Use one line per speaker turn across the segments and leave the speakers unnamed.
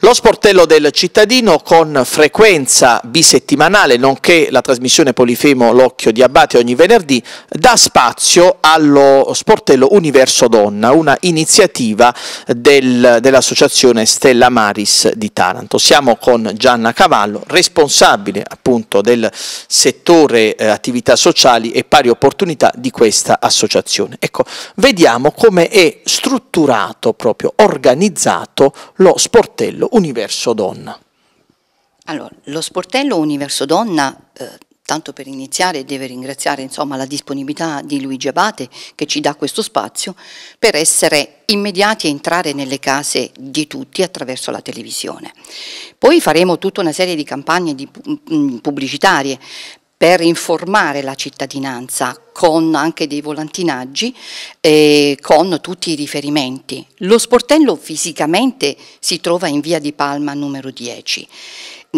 Lo sportello del cittadino con frequenza bisettimanale, nonché la trasmissione Polifemo L'Occhio di Abate ogni venerdì, dà spazio allo sportello Universo Donna, una iniziativa del, dell'associazione Stella Maris di Taranto. Siamo con Gianna Cavallo, responsabile appunto del settore eh, attività sociali e pari opportunità di questa associazione. Ecco, vediamo come è strutturato strutturato, proprio organizzato lo sportello Universo Donna?
Allora, lo sportello Universo Donna, eh, tanto per iniziare, deve ringraziare insomma, la disponibilità di Luigi Abate che ci dà questo spazio per essere immediati e entrare nelle case di tutti attraverso la televisione. Poi faremo tutta una serie di campagne di mm, pubblicitarie per informare la cittadinanza con anche dei volantinaggi e con tutti i riferimenti. Lo sportello fisicamente si trova in via di Palma numero 10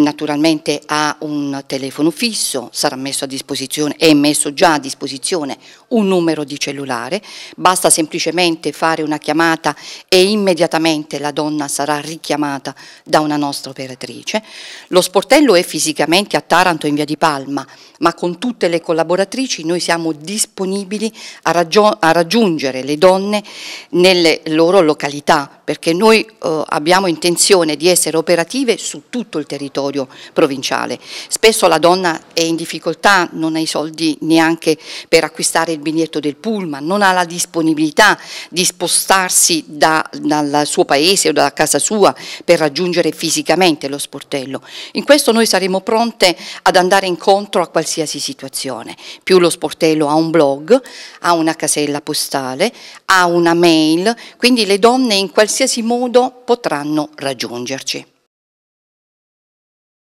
naturalmente ha un telefono fisso, sarà messo a disposizione, è messo già a disposizione un numero di cellulare, basta semplicemente fare una chiamata e immediatamente la donna sarà richiamata da una nostra operatrice. Lo sportello è fisicamente a Taranto in via di Palma, ma con tutte le collaboratrici noi siamo disponibili a, a raggiungere le donne nelle loro località, perché noi eh, abbiamo intenzione di essere operative su tutto il territorio territorio provinciale. Spesso la donna è in difficoltà, non ha i soldi neanche per acquistare il biglietto del pullman, non ha la disponibilità di spostarsi da, dal suo paese o da casa sua per raggiungere fisicamente lo sportello. In questo noi saremo pronte ad andare incontro a qualsiasi situazione. Più lo sportello ha un blog, ha una casella postale, ha una mail, quindi le donne in qualsiasi modo potranno raggiungerci.